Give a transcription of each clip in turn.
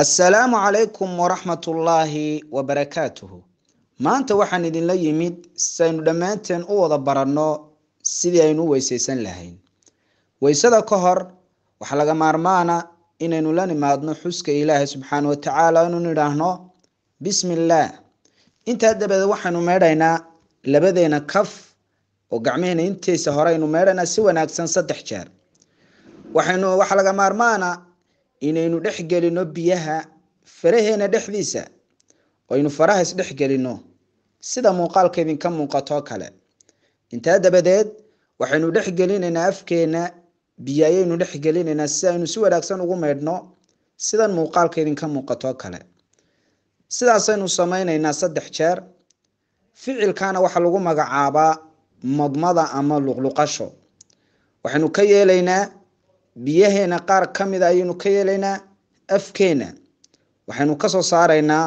assalaamu calaykum waraxmatullaahi barakaatuhu maanta waxaan idinla yimid si aynu dhammaanteen u wada baranno sidii aynu u weysaysan lahayn weysada ka hor waxaa laga maarmaana inaynu la nimaadno xuska ilaahay subxaana watacaala tacaala inuu idhaahno bismi illaah intaa dabadeed waxaynu meedhaynaa labadeena kaf oo gacmehena intiisa hore aynu meedhaynaa si wanaagsan saddex jeer waxaynu waxaa laga maarmaana inaynu dhex gelino biyaha faraheena dhexdiisa aynu faraha isdhex gelino sida muuqaalka idinka muuqatoo kale intaa dabadeed waxaynu dhex gelinaynaa afkeena biyo ayaynu dhex gelinaynaa si aynu si wanaagsan ugu maydhno sidan muuqaalka idinka muuqatoo kale sidaasaynu samaynaynaa saddex jeer ficilkaana waxaa lagu magacaabaa madmada ama luqluqasho waxaynu ka yeelaynaa biyaheena qaar ka mida ah ayaynu ka yeelaynaa afkeena waxaynu kasoo saaraynaa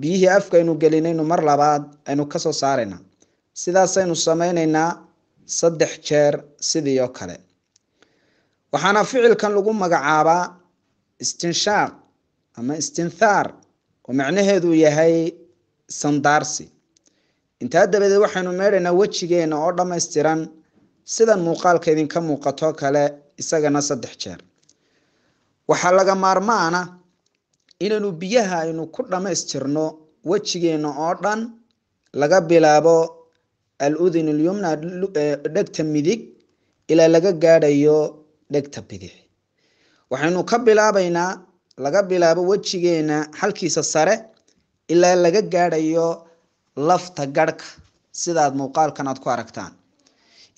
biyihii afka aynu gelinaynu mar labaad aynu kasoo saaraynaa sidaasaynu samaynaynaa saddex jeer sidii oo kale waxaana ficilkan lagu magacaabaa istinshaaq ama istinthaar oo macnaheedu yahay sandaarsi intaa dabadeed waxaynu meedhaynaa wejigeena oo dhammaystiran sidan muuqaalka idinka muuqato kale isagana saddex jeer waxaa laga maarmaana inaynu biyaha aynu ku dhammaystirno wejigeenna oo dhan laga bilaabo al udun lyumna eh, dhegta midig ilaa laga gaadhayo dhegta bidix waxaynu ka bilaabaynaa laga bilaabo wejigeenna xalkiisa sare ilaa laga gaadhayo lafta garhka sidaad muuqaalkan aad ku aragtaan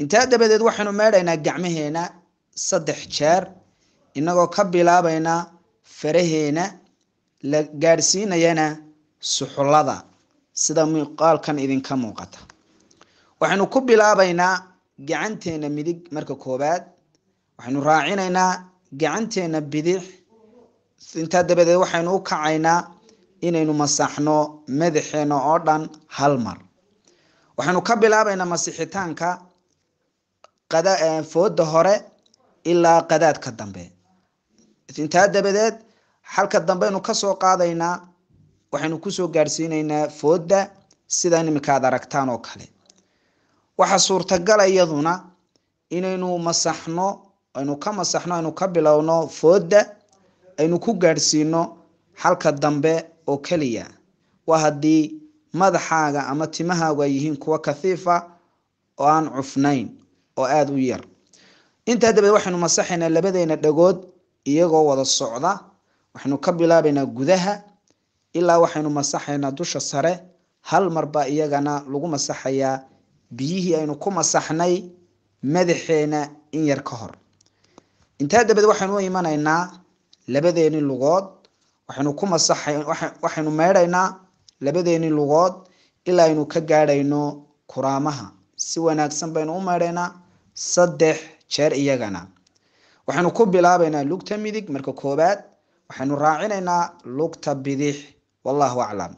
intaa dabadeed waxaynu meedhaynaa gacmaheena saddex jeer innagoo ka bilaabayna faraheena la gaadhsiinayana suxullada sida muuqaalkan idinka muuqata waxaynu ku bilaabaynaa gacanteena midig marka koowaad waxaynu raacinaynaa gacanteena bidix intaa dabadeed waxaynu u kacaynaa inaynu masaxno madaxeena oo dhan hal mar waxaynu ka bilaabaynaa masixitaanka fooda hore ilaa qadaadka dambe intaa dabadeed xalka dambe aynu kasoo qaadaynaa waxaynu kusoo gaadhsiinaynaa foodda sida imika aad aragtaan oo kale waxaa suurtagala ah iyaduna inaynu masaxno aynu ka masaxno aynu ka bilowno foodda aynu ku gaadhsiino xalka dambe oo keliya waa haddii madaxaaga ama timahaagu ay yihiin kuwo kahiifa oo aan cufnayn oo aada u yar intaa dabeed waxaynu masaxaynaa labadeena dhagood iyagoo wada socda waxaynu ka bilaabaynaa gudaha ilaa waxaynu masaxaynaa dusha sare hal marbaa iyagana lagu masaxayaa biyihii aynu ku masaxnay madaxeena in yar ka hor intaa dabeed waxaynu u imanaynaa labadeeni lugood waxaynu ku masaxawaxaynu meydhaynaa labadeeni lugood ilaa aynu ka gaadhayno kuraamaha si wanaagsan baynu u meydhaynaa saddex jeer iyagana waxaynu ku bilaabaynaa lugta midig marka koobaad waxaynu raacinaynaa lugta bidix wallahu aclam